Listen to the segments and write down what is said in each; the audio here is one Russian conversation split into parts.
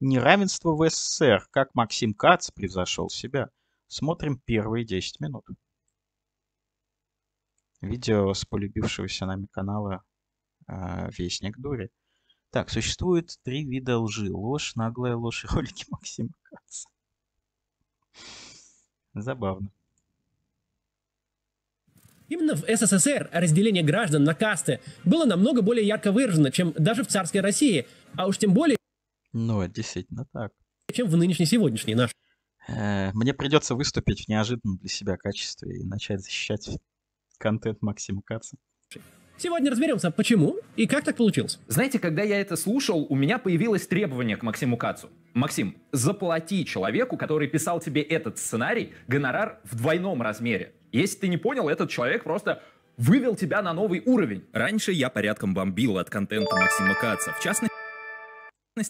неравенство в СССР, как Максим Кац превзошел себя. Смотрим первые 10 минут. Видео с полюбившегося нами канала э, «Вестник дури». Так, существует три вида лжи. Ложь, наглая ложь и ролики Максима Каца. Забавно. Именно в СССР разделение граждан на касты было намного более ярко выражено, чем даже в царской России, а уж тем более... Ну, действительно так. Чем в нынешний сегодняшний наш? Э, мне придется выступить в неожиданном для себя качестве и начать защищать контент Максима Каца. Сегодня разберемся, почему и как так получилось. Знаете, когда я это слушал, у меня появилось требование к Максиму Кацу. Максим, заплати человеку, который писал тебе этот сценарий, гонорар в двойном размере. Если ты не понял, этот человек просто вывел тебя на новый уровень. Раньше я порядком бомбил от контента Максима Каца. В частности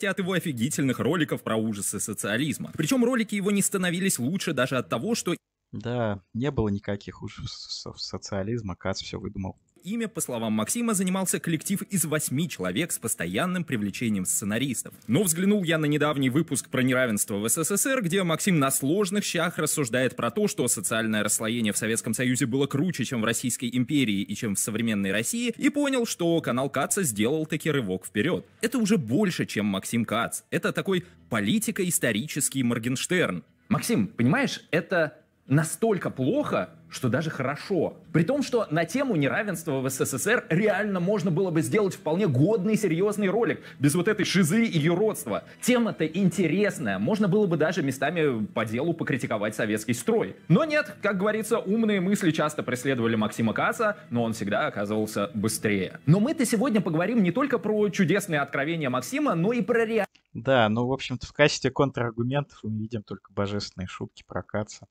от его офигительных роликов про ужасы социализма. Причем ролики его не становились лучше даже от того, что... Да, не было никаких ужасов социализма, Кац все выдумал имя, по словам Максима, занимался коллектив из восьми человек с постоянным привлечением сценаристов. Но взглянул я на недавний выпуск про неравенство в СССР, где Максим на сложных щах рассуждает про то, что социальное расслоение в Советском Союзе было круче, чем в Российской империи и чем в современной России, и понял, что канал Каца сделал таки рывок вперед. Это уже больше, чем Максим Кац. Это такой политико-исторический Моргенштерн. Максим, понимаешь, это настолько плохо, что даже хорошо. При том, что на тему неравенства в СССР реально можно было бы сделать вполне годный, серьезный ролик, без вот этой шизы и юродства. Тема-то интересная, можно было бы даже местами по делу покритиковать советский строй. Но нет, как говорится, умные мысли часто преследовали Максима Каса, но он всегда оказывался быстрее. Но мы-то сегодня поговорим не только про чудесные откровения Максима, но и про реальность. Да, ну, в общем-то, в качестве контраргументов мы видим только божественные шутки про Каца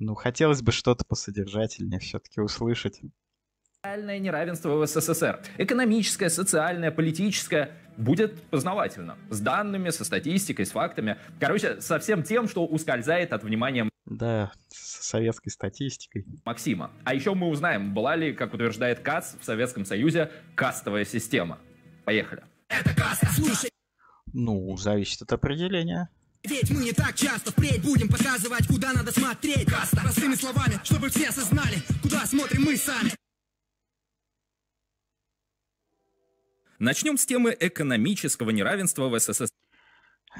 ну, хотелось бы что-то посодержательнее все-таки услышать. Социальное неравенство в СССР. Экономическое, социальное, политическое. Будет познавательно. С данными, со статистикой, с фактами. Короче, со всем тем, что ускользает от внимания да, с советской статистикой. Максима. А еще мы узнаем, была ли, как утверждает КАЦ, в Советском Союзе кастовая система. Поехали. Это каста, слушай. Ну, зависит от определения. Ведь мы не так часто впредь будем показывать, куда надо смотреть Каста, простыми словами, чтобы все осознали, куда смотрим мы сами Начнем с темы экономического неравенства в СССР.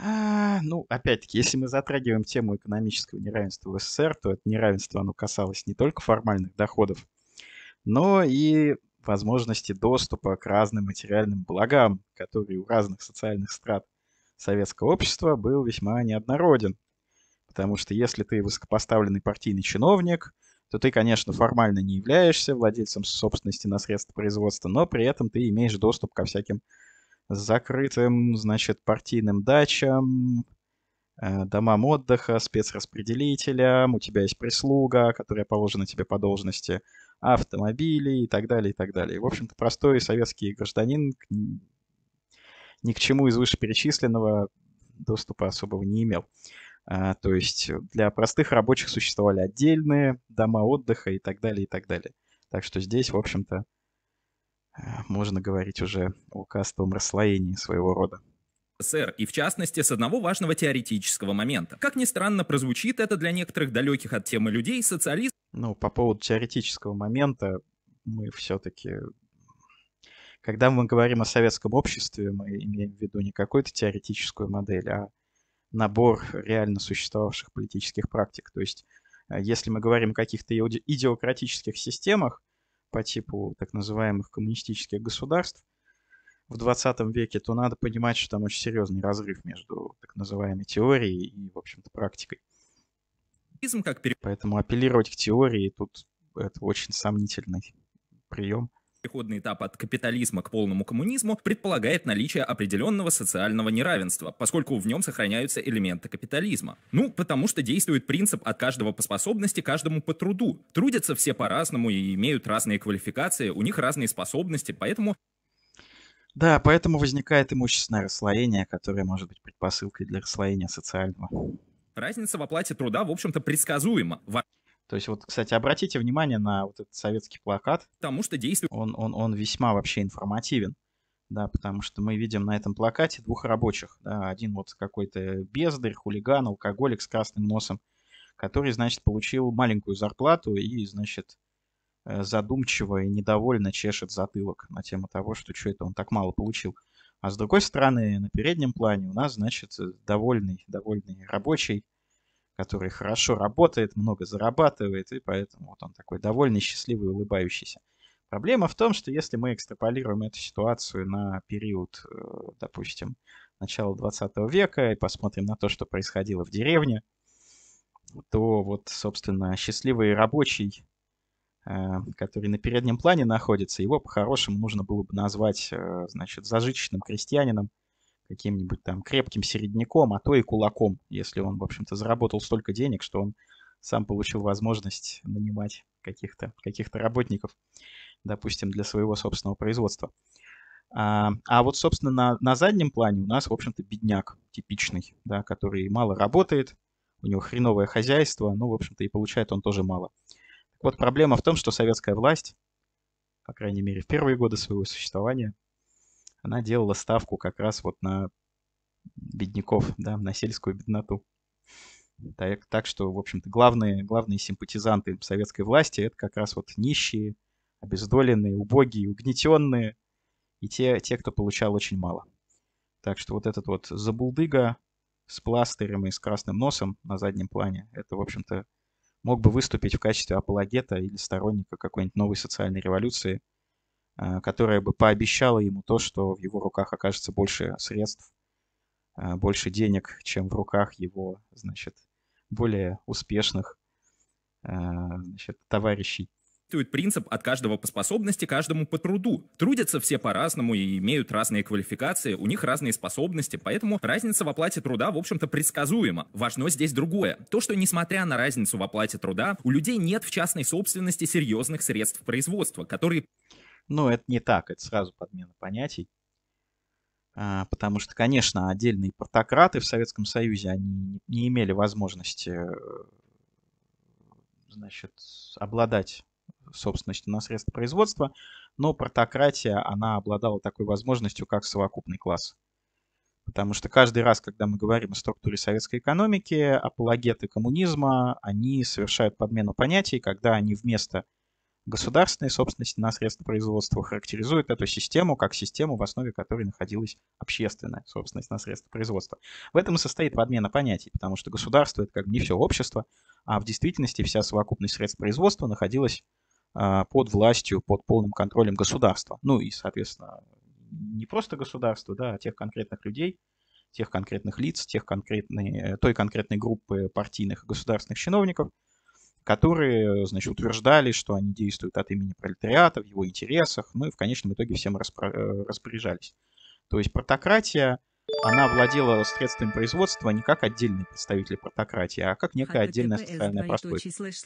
А, ну, опять-таки, если мы затрагиваем тему экономического неравенства в СССР, то это неравенство, оно касалось не только формальных доходов, но и возможности доступа к разным материальным благам, которые у разных социальных страт – советского общества был весьма неоднороден. Потому что если ты высокопоставленный партийный чиновник, то ты, конечно, формально не являешься владельцем собственности на средства производства, но при этом ты имеешь доступ ко всяким закрытым, значит, партийным дачам, э, домам отдыха, спецраспределителям, у тебя есть прислуга, которая положена тебе по должности, автомобили и так далее, и так далее. В общем-то, простой советский гражданин ни к чему из вышеперечисленного доступа особого не имел. А, то есть для простых рабочих существовали отдельные дома отдыха и так далее, и так далее. Так что здесь, в общем-то, а, можно говорить уже о кастовом расслоении своего рода. СССР, и в частности с одного важного теоретического момента. Как ни странно прозвучит это для некоторых далеких от темы людей, социалист... Ну, по поводу теоретического момента мы все-таки когда мы говорим о советском обществе, мы имеем в виду не какую-то теоретическую модель, а набор реально существовавших политических практик. То есть, э, если мы говорим о каких-то идеократических системах по типу так называемых коммунистических государств в 20 веке, то надо понимать, что там очень серьезный разрыв между так называемой теорией и, в общем-то, практикой. Поэтому апеллировать к теории тут это очень сомнительный прием. Переходный этап от капитализма к полному коммунизму предполагает наличие определенного социального неравенства, поскольку в нем сохраняются элементы капитализма. Ну, потому что действует принцип от каждого по способности, каждому по труду. Трудятся все по-разному и имеют разные квалификации, у них разные способности, поэтому... Да, поэтому возникает имущественное расслоение, которое может быть предпосылкой для расслоения социального. Разница в оплате труда, в общем-то, предсказуема. В то есть вот, кстати, обратите внимание на вот этот советский плакат. Потому что действует... Он, он, он весьма вообще информативен, да, потому что мы видим на этом плакате двух рабочих. Да, один вот какой-то бездарь, хулиган, алкоголик с красным носом, который, значит, получил маленькую зарплату и, значит, э, задумчиво и недовольно чешет затылок на тему того, что что это он так мало получил. А с другой стороны, на переднем плане у нас, значит, э, довольный, довольный рабочий, который хорошо работает, много зарабатывает, и поэтому вот он такой довольный, счастливый, улыбающийся. Проблема в том, что если мы экстраполируем эту ситуацию на период, э, допустим, начала 20 века и посмотрим на то, что происходило в деревне, то вот, собственно, счастливый рабочий, э, который на переднем плане находится, его по-хорошему нужно было бы назвать, э, значит, зажиточным крестьянином, каким-нибудь там крепким середняком, а то и кулаком, если он, в общем-то, заработал столько денег, что он сам получил возможность нанимать каких-то каких работников, допустим, для своего собственного производства. А, а вот, собственно, на, на заднем плане у нас, в общем-то, бедняк типичный, да, который мало работает, у него хреновое хозяйство, ну, в общем-то, и получает он тоже мало. Так вот, проблема в том, что советская власть, по крайней мере, в первые годы своего существования, она делала ставку как раз вот на бедняков, да, на сельскую бедноту. Так, так что, в общем-то, главные, главные симпатизанты советской власти это как раз вот нищие, обездоленные, убогие, угнетенные и те, те, кто получал очень мало. Так что вот этот вот забулдыга с пластырем и с красным носом на заднем плане, это, в общем-то, мог бы выступить в качестве апологета или сторонника какой-нибудь новой социальной революции, Э, которая бы пообещала ему то, что в его руках окажется больше средств, э, больше денег, чем в руках его, значит, более успешных э, значит, товарищей действует принцип от каждого по способности, каждому по труду. Трудятся все по-разному и имеют разные квалификации, у них разные способности, поэтому разница в оплате труда, в общем-то, предсказуема. Важно здесь другое. То, что несмотря на разницу в оплате труда, у людей нет в частной собственности серьезных средств производства, которые... Ну это не так, это сразу подмена понятий. А, потому что, конечно, отдельные портократы в Советском Союзе, они не имели возможности э, значит, обладать собственностью на средства производства, но портократия, она обладала такой возможностью, как совокупный класс. Потому что каждый раз, когда мы говорим о структуре советской экономики, апологеты коммунизма, они совершают подмену понятий, когда они вместо Государственная собственность на средства производства характеризует эту систему как систему, в основе которой находилась общественная собственность на средства производства. В этом и состоит подмена понятий, потому что государство – это как бы не все общество, а в действительности вся совокупность средств производства находилась э, под властью, под полным контролем государства. Ну и, соответственно, не просто государства, да, а тех конкретных людей, тех конкретных лиц, тех конкретной, э, той конкретной группы партийных и государственных чиновников, которые, э, значит, утверждали, что они действуют от имени пролетариата, в его интересах, ну и в конечном итоге всем распро- э, распоряжались. То есть протократия, она владела средствами производства не как отдельный представитель протократии, а как некая а, отдельная социальная прослойка.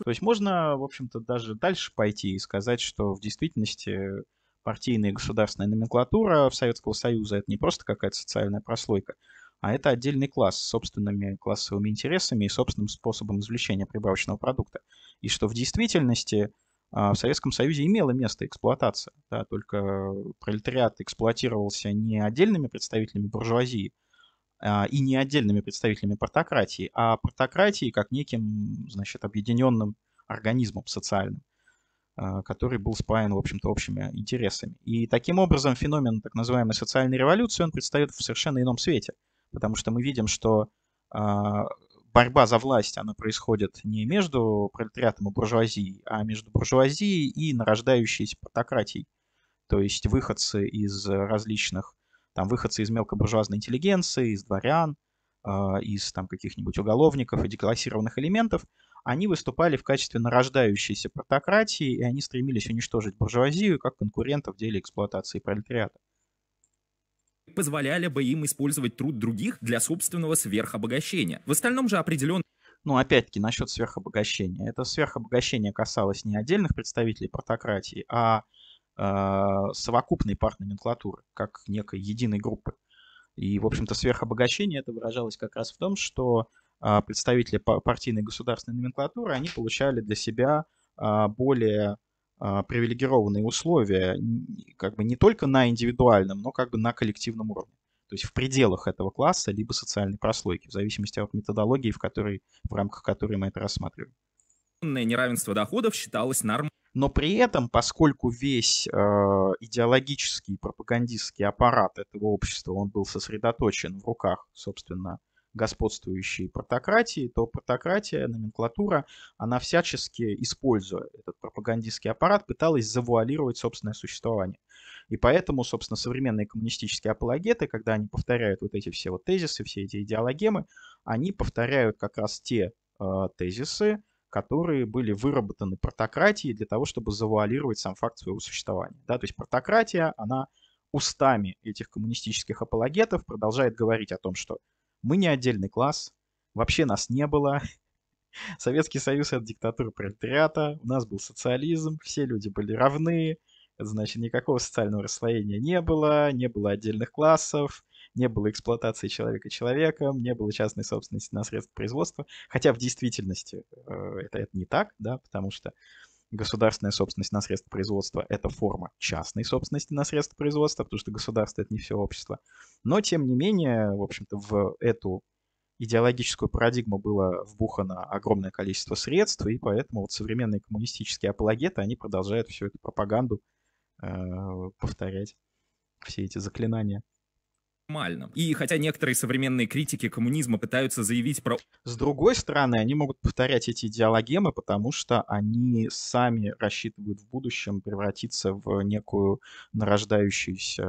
То есть можно, в общем-то, даже дальше пойти и сказать, что в действительности партийная и государственная номенклатура в Советского Союза это не просто какая-то социальная прослойка, а это отдельный класс с собственными классовыми интересами и собственным способом извлечения прибавочного продукта. И что в действительности а, в Советском Союзе имела место эксплуатация, да, только пролетариат эксплуатировался не отдельными представителями буржуазии а, и не отдельными представителями портократии, а портократии как неким, значит, объединенным организмом социальным а, который был спаян, в общем-то, общими интересами. И таким образом феномен так называемой социальной революции, он предстает в совершенно ином свете – потому что мы видим, что а, борьба за власть, она происходит не между пролетариатом и буржуазией, а между буржуазией и нарождающейся портократией. То есть выходцы из различных, там, выходцы из мелкобуржуазной интеллигенции, из дворян, а, из там каких-нибудь уголовников и деклассированных элементов, они выступали в качестве нарождающейся портократии, и они стремились уничтожить буржуазию как конкурента в деле эксплуатации пролетариата позволяли бы им использовать труд других для собственного сверхобогащения. В остальном же определенно ну, опять-таки, насчет сверхобогащения. Это сверхобогащение касалось не отдельных представителей протократии, а э, совокупной номенклатуры как некой единой группы. И, в общем-то, сверхобогащение это выражалось как раз в том, что э, представители партийной государственной номенклатуры, они получали для себя э, более а, привилегированные условия как бы не только на индивидуальном, но как бы на коллективном уровне. То есть в пределах этого класса, либо социальной прослойки, в зависимости от методологии, в, которой, в рамках которой мы это рассматриваем. Неравенство доходов считалось нормой. Но при этом, поскольку весь э, идеологический пропагандистский аппарат этого общества, он был сосредоточен в руках, собственно, господствующей протократии, то протократия, номенклатура, она всячески, используя этот пропагандистский аппарат, пыталась завуалировать собственное существование. И поэтому, собственно, современные коммунистические апологеты, когда они повторяют вот эти все вот тезисы, все эти идеологемы, они повторяют как раз те э, тезисы, которые были выработаны протократией для того, чтобы завуалировать сам факт своего существования. Да, то есть протократия, она устами этих коммунистических апологетов продолжает говорить о том, что мы не отдельный класс, вообще нас не было. Советский Союз — это диктатура пролетариата, у нас был социализм, все люди были равны, значит, никакого социального расслоения не было, не было отдельных классов, не было эксплуатации человека человеком, не было частной собственности на средства производства, хотя в действительности э, это, это не так, да, потому что Государственная собственность на средства производства – это форма частной собственности на средства производства, потому что государство – это не все общество. Но, тем не менее, в общем-то, в эту идеологическую парадигму было вбухано огромное количество средств, и поэтому вот современные коммунистические апологеты, они продолжают всю эту пропаганду э, повторять, все эти заклинания нормальном. И хотя некоторые современные критики коммунизма пытаются заявить про... С другой стороны, они могут повторять эти идеологемы, потому что они сами рассчитывают в будущем превратиться в некую нарождающуюся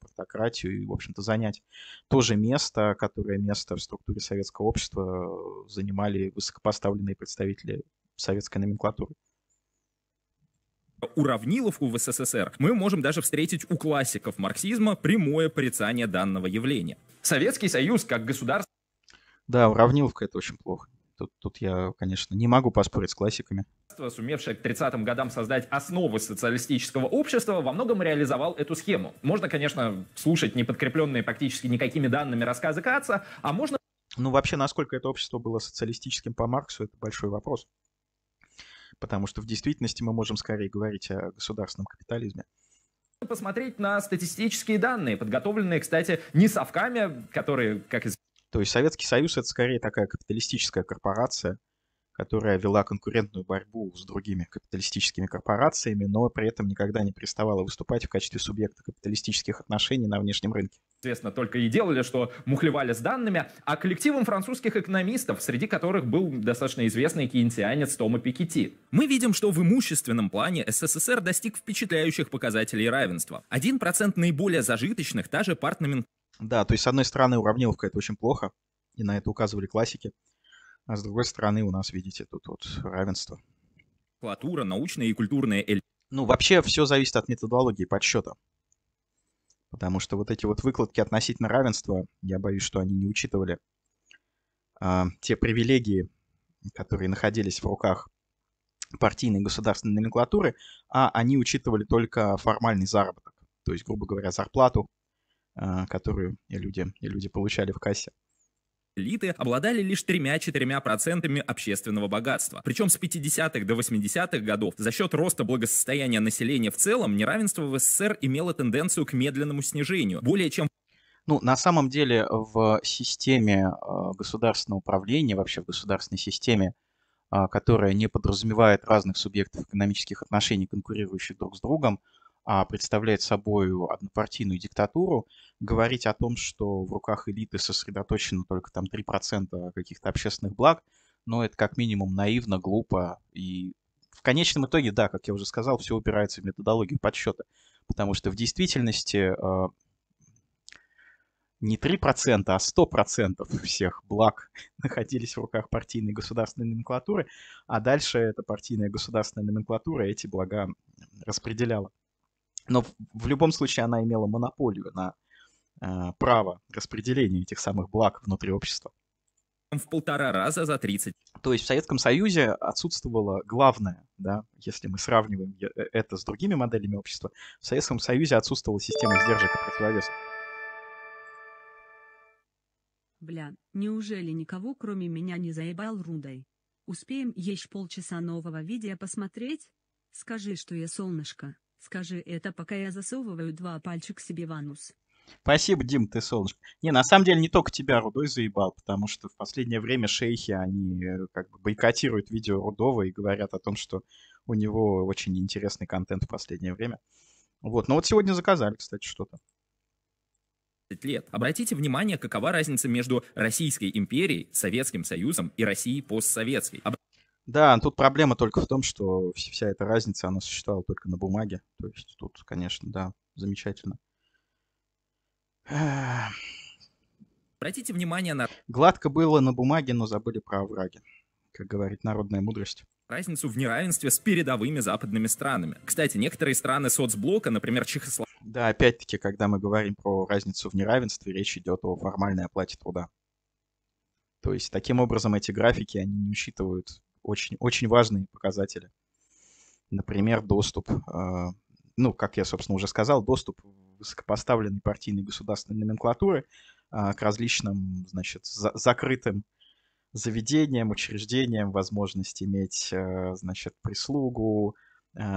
протократию и, в общем-то, занять то же место, которое место в структуре советского общества занимали высокопоставленные представители советской номенклатуры уравниловку в СССР, мы можем даже встретить у классиков марксизма прямое порицание данного явления. Советский Союз как государство... Да, уравниловка — это очень плохо. Тут, тут я, конечно, не могу поспорить с классиками. Сумевшее к 30-м годам создать основы социалистического общества, во многом реализовал эту схему. Можно, конечно, слушать неподкрепленные практически никакими данными рассказы Каца, а можно... Ну, вообще, насколько это общество было социалистическим по Марксу, это большой вопрос потому что в действительности мы можем скорее говорить о государственном капитализме посмотреть на статистические данные, подготовленные, кстати, не совками, которые, как из... То есть Советский Союз — это скорее такая капиталистическая корпорация, которая вела конкурентную борьбу с другими капиталистическими корпорациями, но при этом никогда не переставала выступать в качестве субъекта капиталистических отношений на внешнем рынке известно только и делали, что мухлевали с данными, а коллективом французских экономистов, среди которых был достаточно известный кейнтианец Тома Пикетти. Мы видим, что в имущественном плане СССР достиг впечатляющих показателей равенства. Один процент наиболее зажиточных, та же партнамент... Да, то есть, с одной стороны, уравниловка — это очень плохо, и на это указывали классики, а с другой стороны, у нас, видите, тут вот равенство. Клатура, научная и культурная эль... Ну, вообще, все зависит от методологии подсчета. Потому что вот эти вот выкладки относительно равенства, я боюсь, что они не учитывали э, те привилегии, которые находились в руках партийной государственной номенклатуры, а они учитывали только формальный заработок, то есть, грубо говоря, зарплату, э, которую люди, люди получали в кассе элиты обладали лишь 3-4% общественного богатства. Причем с 50-х до 80-х годов за счет роста благосостояния населения в целом неравенство в СССР имело тенденцию к медленному снижению. Более чем ну, на самом деле в системе а, государственного управления, вообще в государственной системе, а, которая не подразумевает разных субъектов экономических отношений, конкурирующих друг с другом, а представляет собой однопартийную диктатуру, говорить о том, что в руках элиты сосредоточено только там 3% каких-то общественных благ, но ну, это как минимум наивно, глупо и в конечном итоге, да, как я уже сказал, все упирается в методологию подсчета, потому что в действительности э, не 3%, а 100% всех благ находились в руках партийной государственной номенклатуры, а дальше эта партийная государственная номенклатура эти блага распределяла. Но в любом случае она имела монополию на э, право распределения этих самых благ внутри общества. В полтора раза за 30. То есть в Советском Союзе отсутствовало главное, да, если мы сравниваем э, это с другими моделями общества, в Советском Союзе отсутствовала система сдержек и противовесов. Бля, неужели никого кроме меня не заебал Рудой? Успеем еще полчаса нового видео посмотреть? Скажи, что я солнышко. Скажи это, пока я засовываю два пальчика себе в анус. Спасибо, Дим, ты солнышко. Не, на самом деле не только тебя Рудой заебал, потому что в последнее время шейхи, они э, как бы бойкотируют видео Рудова и говорят о том, что у него очень интересный контент в последнее время. Вот, но ну вот сегодня заказали, кстати, что-то. лет. Обратите внимание, какова разница между Российской империей, Советским Союзом и Россией постсоветской. Да, тут проблема только в том, что вся эта разница, она существовала только на бумаге. То есть тут, конечно, да, замечательно. Обратите внимание на... Гладко было на бумаге, но забыли про овраги. Как говорит народная мудрость разницу в неравенстве с передовыми западными странами. Кстати, некоторые страны соцблока, например, Чехословакия... Да, опять-таки, когда мы говорим про разницу в неравенстве, речь идет о формальной оплате труда. То есть, таким образом, эти графики, они не учитывают очень, очень важные показатели. Например, доступ, э, ну, как я, собственно, уже сказал, доступ высокопоставленной партийной государственной номенклатуры э, к различным, значит, за закрытым заведениям, учреждениям, возможность иметь, э, значит, прислугу,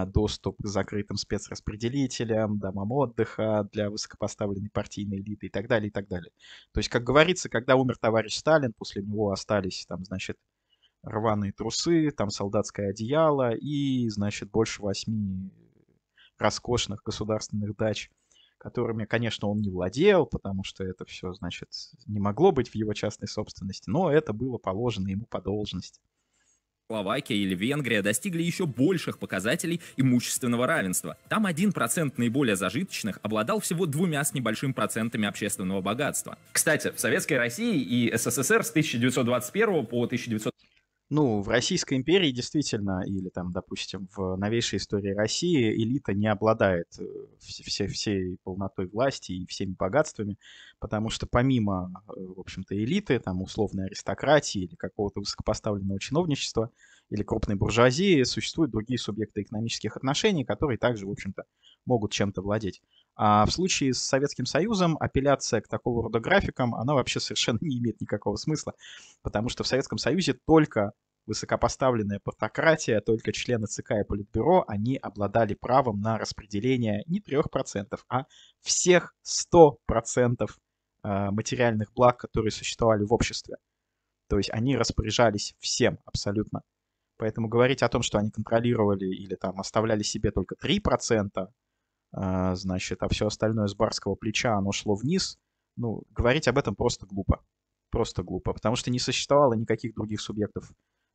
доступ к закрытым спецраспределителям, домам отдыха для высокопоставленной партийной элиты и так далее, и так далее. То есть, как говорится, когда умер товарищ Сталин, после него остались там, значит, рваные трусы, там солдатское одеяло и, значит, больше восьми роскошных государственных дач, которыми, конечно, он не владел, потому что это все, значит, не могло быть в его частной собственности, но это было положено ему по должности. Словакия или Венгрия достигли еще больших показателей имущественного равенства. Там 1% наиболее зажиточных обладал всего двумя с небольшим процентами общественного богатства. Кстати, в Советской России и СССР с 1921 по 1900 ну, в Российской империи действительно, или там, допустим, в новейшей истории России элита не обладает э, все, всей полнотой власти и всеми богатствами, потому что помимо, э, в общем-то, элиты, там, условной аристократии или какого-то высокопоставленного чиновничества или крупной буржуазии, существуют другие субъекты экономических отношений, которые также, в общем-то, могут чем-то владеть. А в случае с Советским Союзом апелляция к такого рода графикам, она вообще совершенно не имеет никакого смысла, потому что в Советском Союзе только высокопоставленная портократия, только члены ЦК и Политбюро, они обладали правом на распределение не 3%, а всех 100% э, материальных благ, которые существовали в обществе. То есть они распоряжались всем абсолютно. Поэтому говорить о том, что они контролировали или там оставляли себе только 3%, э, значит, а все остальное с барского плеча, оно шло вниз, ну, говорить об этом просто глупо. Просто глупо, потому что не существовало никаких других субъектов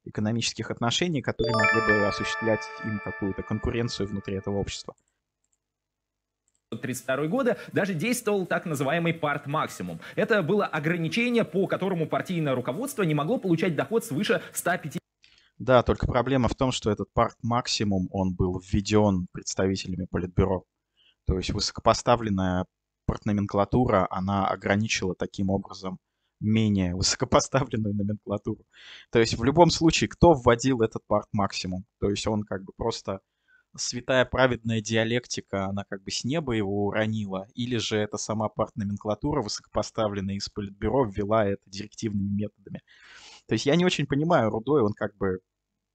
экономических отношений, которые могли бы осуществлять им какую-то конкуренцию внутри этого общества. 1932 года даже действовал так называемый парт максимум. Это было ограничение, по которому партийное руководство не могло получать доход свыше 150 да, только проблема в том, что этот парт максимум, он был введен представителями Политбюро. То есть высокопоставленная партноменклатура, она ограничила таким образом менее высокопоставленную номенклатуру. То есть в любом случае, кто вводил этот парт максимум? То есть он как бы просто святая праведная диалектика, она как бы с неба его уронила, или же это сама партноменклатура высокопоставленная из политбюро ввела это директивными методами. То есть я не очень понимаю, Рудой, он как бы...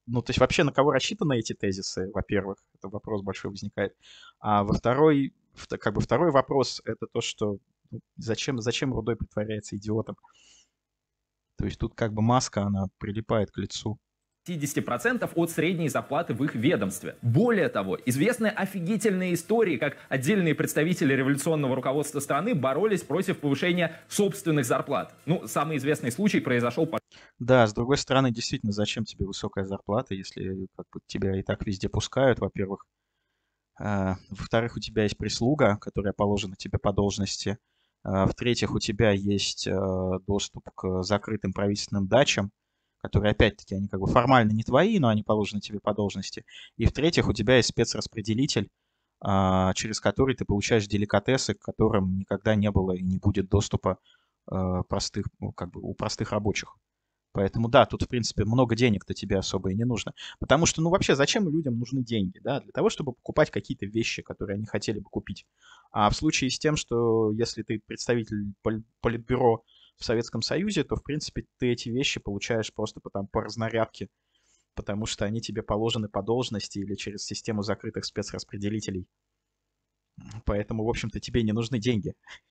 Ну, то есть вообще на кого рассчитаны эти тезисы, во-первых, это вопрос большой возникает. А во второй, как бы второй вопрос, это то, что ну, зачем, зачем Рудой притворяется идиотом? То есть тут как бы маска, она прилипает к лицу. 50% от средней зарплаты в их ведомстве. Более того, известны офигительные истории, как отдельные представители революционного руководства страны боролись против повышения собственных зарплат. Ну, самый известный случай произошел... Да, с другой стороны, действительно, зачем тебе высокая зарплата, если как бы, тебя и так везде пускают, во-первых. А, во-вторых, у тебя есть прислуга, которая положена тебе по должности – а, в-третьих, у тебя есть э, доступ к закрытым правительственным дачам, которые, опять-таки, они как бы формально не твои, но они положены тебе по должности. И в-третьих, у тебя есть спецраспределитель, а, через который ты получаешь деликатесы, к которым никогда не было и не будет доступа э, простых, ну, как бы у простых рабочих. Поэтому да, тут, в принципе, много денег-то тебе особо и не нужно. Потому что, ну вообще, зачем людям нужны деньги? Да? Для того, чтобы покупать какие-то вещи, которые они хотели бы купить. А в случае с тем, что если ты представитель политбюро в Советском Союзе, то, в принципе, ты эти вещи получаешь просто по, по разнарядке, потому что они тебе положены по должности или через систему закрытых спецраспределителей. Поэтому, в общем-то, тебе не нужны деньги.